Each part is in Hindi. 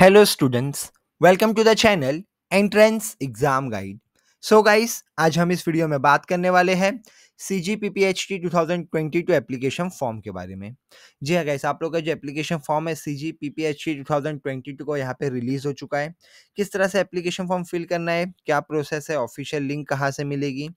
hello students welcome to the channel entrance exam guide so guys आज हम इस वीडियो में बात करने वाले हैं C G P P H T two thousand twenty two application form के बारे में जी हाँ गाइस आप लोग का जो एप्लीकेशन फॉर्म है C G P P H T two thousand twenty two को यहाँ पे रिलीज़ हो चुका है किस तरह से एप्लीकेशन फॉर्म फिल करना है क्या प्रोसेस है ऑफिशियल लिंक कहाँ से मिलेगी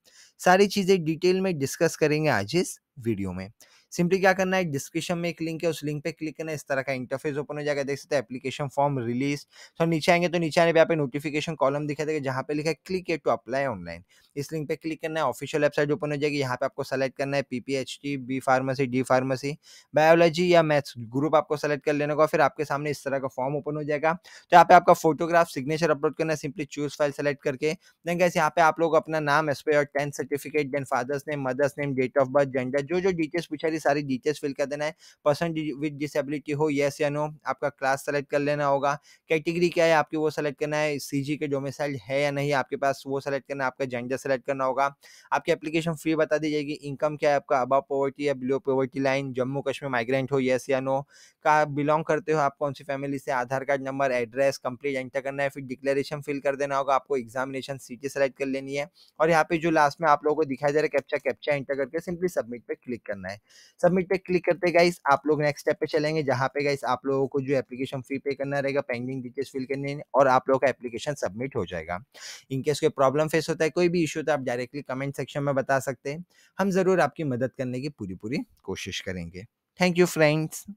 सारी चीज़ें डिटेल में डिस्कस करेंगे आज इस वीडियो में सिंपली क्या करना है डिस्क्रिप्शन में एक लिंक है उस लिंक पे क्लिक करना इस तरह का इंटरफेस ओपन हो जाएगा देख सकते हैं एप्लीकेशन फॉर्म रिलीज तो नीचे आएंगे तो नीचे आने पर नोटिफिकेशन कॉलम दिखा देगा जहाँ पे लिखा है click at to apply online इस लिंक पे क्लिक करना है ऑफिशियल वेबसाइट ओपन हो जाएगी यहाँ पे आपको सेलेक्ट करना है PPHT B pharmacy D pharmacy biology या मैथ्स ग्रुप आपको सेलेक्ट कर लेने का फिर आपके सामने इस तरह का फॉर्म ओपन हो जाएगा तो यहाँ पे आपका फोटोग्राफ सिग्नेचर अपलोड करना है सिंपली चूज फाइल सेलेक्ट करके देन कैसे यहाँ पे आप लोग अपना नाम एसपे और tenth certificate then father's name mother's name date of birth gender जो जो डिटेल्स पूछा सारी सारी डिटेल्स फिल कर देना है पर्सन विद डिसेबिलिटी हो येस या नो आपका क्लास सेलेक्ट कर लेना होगा कैटेगरी क्या है आपकी वो सेलेक्ट करना है सी के डोमिसाइल है या नहीं आपके पास वो सेलेक्ट करना है आपका जेंडर सेलेक्ट करना होगा आपकी एप्लीकेशन फी बता दी जाएगी इनकम क्या है आपका अबाव पॉवर्टी या below poverty line Jammu Kashmir migrant हो येस या नो का बिलोंग करते हो आप कौन सी फैमिली से Aadhaar card number address complete enter करना है फिर डिक्लेरेशन फिल कर देना होगा आपको एग्जामिनेशन सीटें सेलेक्ट कर लेनी है और यहाँ पे जो लास्ट में आप लोगों को दिखाया जा रहा है कैप्चा कैप्चा एंटर करके सिंपली सबमिट पे क्लिक करना है सबमिट पे क्लिक करते गाइस आप लोग नेक्स्ट स्टेप पे चलेंगे जहाँ पे गाइस आप लोगों को जो एप्लीकेशन फी पे करना रहेगा पेंडिंग डिटेल्स फिल करनी है और आप लोगों का एप्लीकेशन सबमिट हो जाएगा इनकेस कोई प्रॉब्लम फेस होता है कोई भी इशू तो आप डायरेक्टली कमेंट सेक्शन में बता सकते हैं हम ज़रूर आपकी मदद करने की पूरी पूरी कोशिश करेंगे थैंक यू फ्रेंड्स